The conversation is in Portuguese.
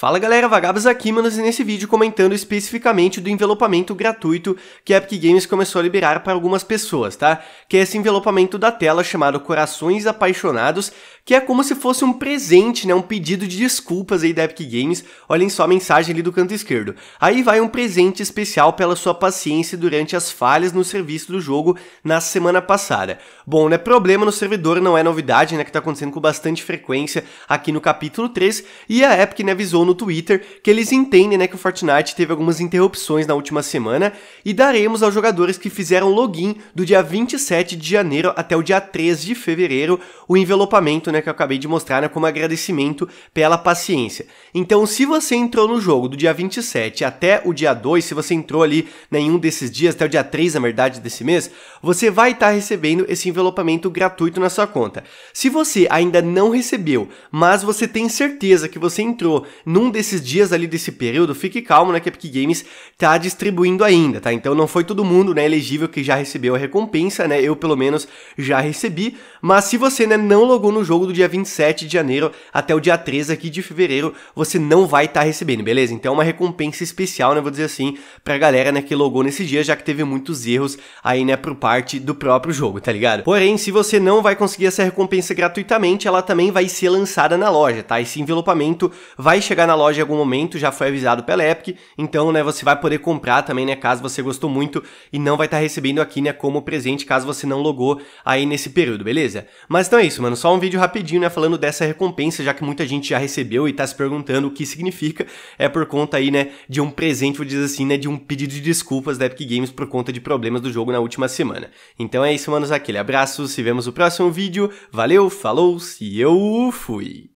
Fala galera, Vagabas aqui, manos, e nesse vídeo comentando especificamente do envelopamento gratuito que a Epic Games começou a liberar para algumas pessoas, tá? Que é esse envelopamento da tela chamado Corações Apaixonados, que é como se fosse um presente, né, um pedido de desculpas aí da Epic Games. Olhem só a mensagem ali do canto esquerdo. Aí vai um presente especial pela sua paciência durante as falhas no serviço do jogo na semana passada. Bom, né, problema no servidor não é novidade, né, que tá acontecendo com bastante frequência aqui no capítulo 3, e a Epic, né, avisou no Twitter que eles entendem né, que o Fortnite teve algumas interrupções na última semana e daremos aos jogadores que fizeram login do dia 27 de janeiro até o dia 3 de fevereiro o envelopamento né, que eu acabei de mostrar né, como agradecimento pela paciência. Então, se você entrou no jogo do dia 27 até o dia 2, se você entrou ali nenhum né, desses dias, até o dia 3, na verdade, desse mês, você vai estar tá recebendo esse envelopamento gratuito na sua conta. Se você ainda não recebeu, mas você tem certeza que você entrou no num desses dias ali desse período, fique calmo, né, que a Epic Games tá distribuindo ainda, tá? Então não foi todo mundo, né, elegível que já recebeu a recompensa, né? Eu pelo menos já recebi, mas se você, né, não logou no jogo do dia 27 de janeiro até o dia 13 aqui de fevereiro, você não vai estar tá recebendo, beleza? Então é uma recompensa especial, né, vou dizer assim, pra galera, né, que logou nesse dia, já que teve muitos erros aí, né, por parte do próprio jogo, tá ligado? Porém, se você não vai conseguir essa recompensa gratuitamente, ela também vai ser lançada na loja, tá? Esse envelopamento vai chegar na loja em algum momento, já foi avisado pela Epic, então, né, você vai poder comprar também, né, caso você gostou muito e não vai estar tá recebendo aqui, né, como presente, caso você não logou aí nesse período, beleza? Mas então é isso, mano, só um vídeo rapidinho, né, falando dessa recompensa, já que muita gente já recebeu e tá se perguntando o que significa, é por conta aí, né, de um presente, vou dizer assim, né, de um pedido de desculpas da Epic Games por conta de problemas do jogo na última semana. Então é isso, manos, aquele abraço, se vemos no próximo vídeo, valeu, falou, se eu fui!